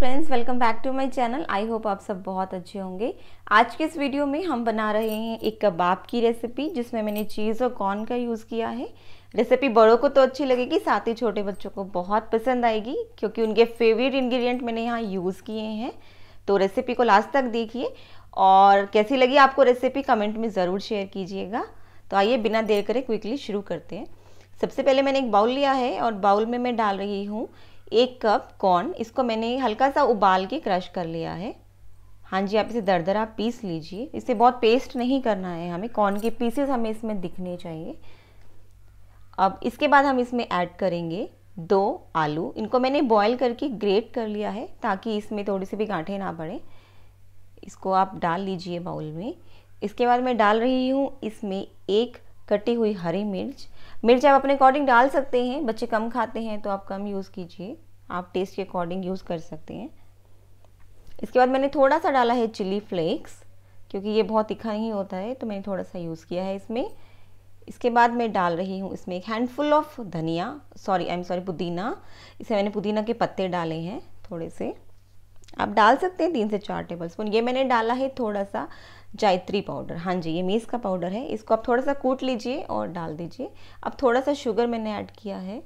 friends welcome back to my channel I hope आप सब बहुत अच्छे होंगे आज के इस वीडियो में हम बना रहे हैं एक कबाब की रेसिपी जिसमें मैंने चीज़ और कॉर्न का यूज़ किया है रेसिपी बड़ों को तो अच्छी लगेगी साथ ही छोटे बच्चों को बहुत पसंद आएगी क्योंकि उनके फेवरेट इन्ग्रीडियंट मैंने यहाँ यूज़ किए हैं तो रेसिपी को लास्ट तक देखिए और कैसी लगी आपको रेसिपी कमेंट में ज़रूर शेयर कीजिएगा तो आइए बिना देर करें क्विकली शुरू करते हैं सबसे पहले मैंने एक बाउल लिया है और बाउल में मैं डाल रही हूँ एक कप कॉर्न इसको मैंने हल्का सा उबाल के क्रश कर लिया है हाँ जी आप इसे दरदरा पीस लीजिए इसे बहुत पेस्ट नहीं करना है हमें कॉर्न के पीसेस हमें इसमें दिखने चाहिए अब इसके बाद हम इसमें ऐड करेंगे दो आलू इनको मैंने बॉईल करके ग्रेट कर लिया है ताकि इसमें थोड़ी सी भी गांठे ना पड़े इसको आप डाल लीजिए बाउल में इसके बाद मैं डाल रही हूँ इसमें एक कटी हुई हरी मिर्च मिर्च आप अपने अकॉर्डिंग डाल सकते हैं बच्चे कम खाते हैं तो आप कम यूज़ कीजिए आप टेस्ट के अकॉर्डिंग यूज़ कर सकते हैं इसके बाद मैंने थोड़ा सा डाला है चिली फ्लेक्स क्योंकि ये बहुत तीखा ही होता है तो मैंने थोड़ा सा यूज़ किया है इसमें इसके बाद मैं डाल रही हूँ इसमें एक हैंडफुल ऑफ धनिया सॉरी आई एम सॉरी पुदीना इसे मैंने पुदीना के पत्ते डाले हैं थोड़े से आप डाल सकते हैं तीन से चार टेबल स्पून ये मैंने डाला है थोड़ा सा जायत्री पाउडर हाँ जी ये मेज़ का पाउडर है इसको आप थोड़ा सा कूट लीजिए और डाल दीजिए अब थोड़ा सा शुगर मैंने ऐड किया है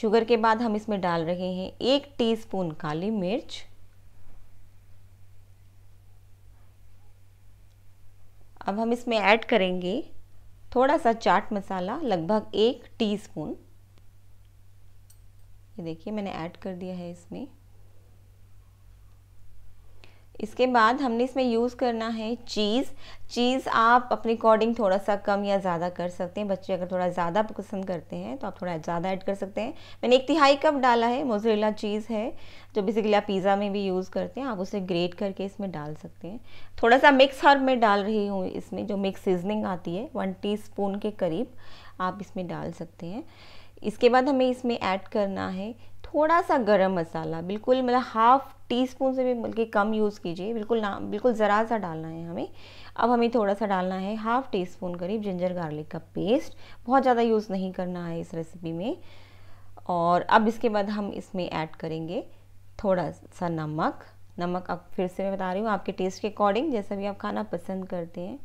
शुगर के बाद हम इसमें डाल रहे हैं एक टीस्पून काली मिर्च अब हम इसमें ऐड करेंगे थोड़ा सा चाट मसाला लगभग एक टीस्पून ये देखिए मैंने ऐड कर दिया है इसमें इसके बाद हमने इसमें यूज़ करना है चीज़ चीज़ आप अपने अकॉर्डिंग थोड़ा सा कम या ज़्यादा कर सकते हैं बच्चे अगर थोड़ा ज़्यादा पसंद करते हैं तो आप थोड़ा ज़्यादा ऐड कर सकते हैं मैंने एक तिहाई कप डाला है मोजरेला चीज़ है जो बेसिकली आप पिज़्ज़ा में भी यूज़ करते हैं आप उसे ग्रेट करके इसमें डाल सकते हैं थोड़ा सा मिक्स हर्ब मैं डाल रही हूँ इसमें जो मिक्स सीजनिंग आती है वन टी के करीब आप इसमें डाल सकते हैं इसके बाद हमें इसमें ऐड करना है थोड़ा सा गरम मसाला बिल्कुल मतलब हाफ टी स्पून से भी बल्कि कम यूज़ कीजिए बिल्कुल ना बिल्कुल ज़रा सा डालना है हमें अब हमें थोड़ा सा डालना है हाफ़ टी स्पून करीब जिंजर गार्लिक का पेस्ट बहुत ज़्यादा यूज़ नहीं करना है इस रेसिपी में और अब इसके बाद हम इसमें ऐड करेंगे थोड़ा सा नमक नमक अब फिर से मैं बता रही हूँ आपके टेस्ट के अकॉर्डिंग जैसा भी आप खाना पसंद करते हैं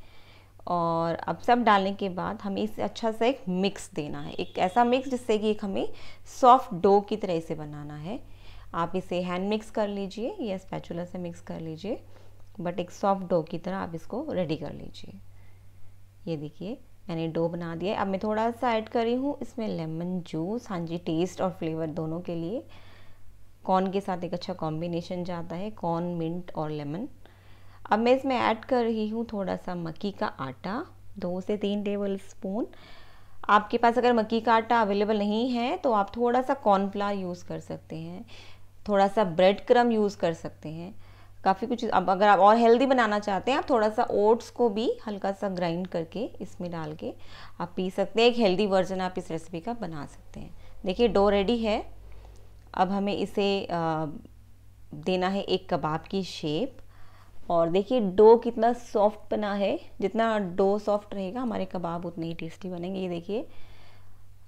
और अब सब डालने के बाद हमें इसे अच्छा सा एक मिक्स देना है एक ऐसा मिक्स जिससे कि एक हमें सॉफ्ट डो की तरह इसे बनाना है आप इसे हैंड मिक्स कर लीजिए या स्पैचुला से मिक्स कर लीजिए बट एक सॉफ्ट डो की तरह आप इसको रेडी कर लीजिए ये देखिए मैंने डो बना दिया अब मैं थोड़ा सा ऐड कर रही हूँ इसमें लेमन जूस हाँ जी टेस्ट और फ्लेवर दोनों के लिए कॉर्न के साथ एक अच्छा कॉम्बिनेशन जाता है कॉर्न मिंट और लेमन अब मैं इसमें ऐड कर रही हूँ थोड़ा सा मक्की का आटा दो से तीन टेबल स्पून आपके पास अगर मक्की का आटा अवेलेबल नहीं है तो आप थोड़ा सा कॉर्नफ्लावर यूज़ कर सकते हैं थोड़ा सा ब्रेड क्रम यूज़ कर सकते हैं काफ़ी कुछ अब अगर आप और हेल्दी बनाना चाहते हैं आप थोड़ा सा ओट्स को भी हल्का सा ग्राइंड करके इसमें डाल के आप पी सकते हैं एक हेल्दी वर्जन आप इस रेसिपी का बना सकते हैं देखिए डो रेडी है अब हमें इसे देना है एक कबाब की शेप और देखिए डो कितना सॉफ्ट बना है जितना डो सॉफ्ट रहेगा हमारे कबाब उतने ही टेस्टी बनेंगे ये देखिए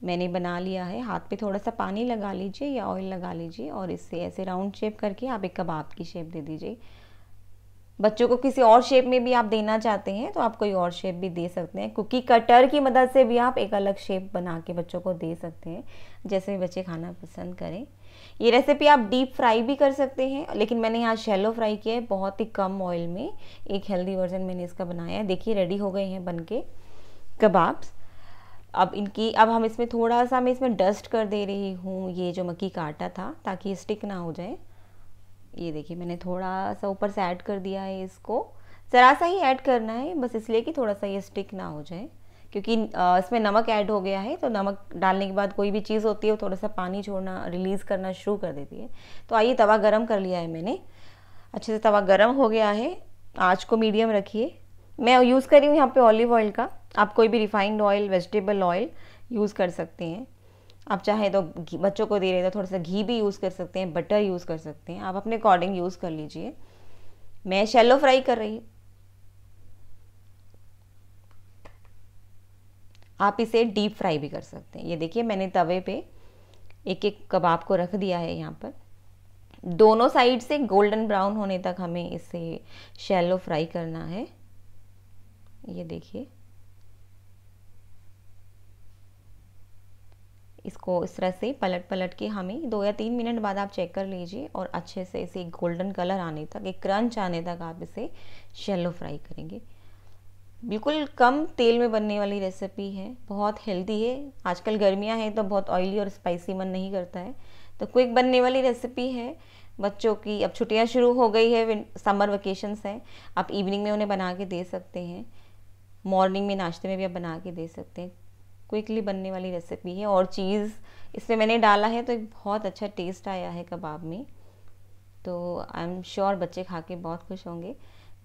मैंने बना लिया है हाथ पे थोड़ा सा पानी लगा लीजिए या ऑयल लगा लीजिए और इससे ऐसे राउंड शेप करके आप एक कबाब की शेप दे दीजिए बच्चों को किसी और शेप में भी आप देना चाहते हैं तो आप कोई और शेप भी दे सकते हैं कुकी कटर की मदद से भी आप एक अलग शेप बना के बच्चों को दे सकते हैं जैसे बच्चे खाना पसंद करें ये रेसिपी आप डीप फ्राई भी कर सकते हैं लेकिन मैंने यहाँ शेलो फ्राई किया है बहुत ही कम ऑयल में एक हेल्दी वर्जन मैंने इसका बनाया है देखिए रेडी हो गए हैं बन के कबाब्स अब इनकी अब हम इसमें थोड़ा सा मैं इसमें डस्ट कर दे रही हूँ ये जो मक्की का आटा था ताकि स्टिक ना हो जाए ये देखिए मैंने थोड़ा सा ऊपर से ऐड कर दिया है इसको ज़रा सा ही ऐड करना है बस इसलिए कि थोड़ा सा ये स्टिक ना हो जाए क्योंकि इसमें नमक ऐड हो गया है तो नमक डालने के बाद कोई भी चीज़ होती है वो थोड़ा सा पानी छोड़ना रिलीज़ करना शुरू कर देती है तो आइए तवा गर्म कर लिया है मैंने अच्छे से तवा गर्म हो गया है आज को मीडियम रखिए मैं यूज़ कर रही हूँ यहाँ पे ऑलिव ऑयल का आप कोई भी refined oil vegetable oil use कर सकते हैं आप चाहे तो बच्चों को दे रहे तो थोड़ा सा घी भी यूज़ कर सकते हैं बटर यूज़ कर सकते हैं आप अपने अकॉर्डिंग यूज़ कर लीजिए मैं शेलो फ्राई कर रही हूँ आप इसे डीप फ्राई भी कर सकते हैं ये देखिए मैंने तवे पे एक एक कबाब को रख दिया है यहाँ पर दोनों साइड से गोल्डन ब्राउन होने तक हमें इसे शैलो फ्राई करना है ये देखिए इसको इस तरह से पलट पलट के हमें दो या तीन मिनट बाद आप चेक कर लीजिए और अच्छे से इसे गोल्डन कलर आने तक एक क्रंच आने तक आप इसे शैलो फ्राई करेंगे बिल्कुल कम तेल में बनने वाली रेसिपी है बहुत हेल्दी है आजकल गर्मियाँ हैं तो बहुत ऑयली और स्पाइसी मन नहीं करता है तो क्विक बनने वाली रेसिपी है बच्चों की अब छुट्टियाँ शुरू हो गई है समर वेकेशंस हैं आप इवनिंग में उन्हें बना के दे सकते हैं मॉर्निंग में नाश्ते में भी आप बना के दे सकते हैं क्विकली बनने वाली रेसिपी है और चीज़ इसमें मैंने डाला है तो एक बहुत अच्छा टेस्ट आया है कबाब में तो आई एम श्योर बच्चे खा के बहुत खुश होंगे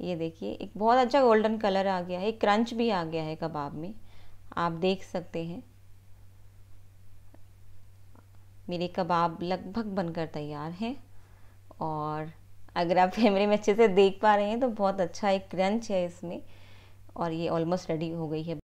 ये देखिए एक बहुत अच्छा गोल्डन कलर आ गया है एक क्रंच भी आ गया है कबाब में आप देख सकते हैं मेरे कबाब लगभग बनकर तैयार हैं और अगर आप कैमरे में अच्छे से देख पा रहे हैं तो बहुत अच्छा एक क्रंच है इसमें और ये ऑलमोस्ट रेडी हो गई है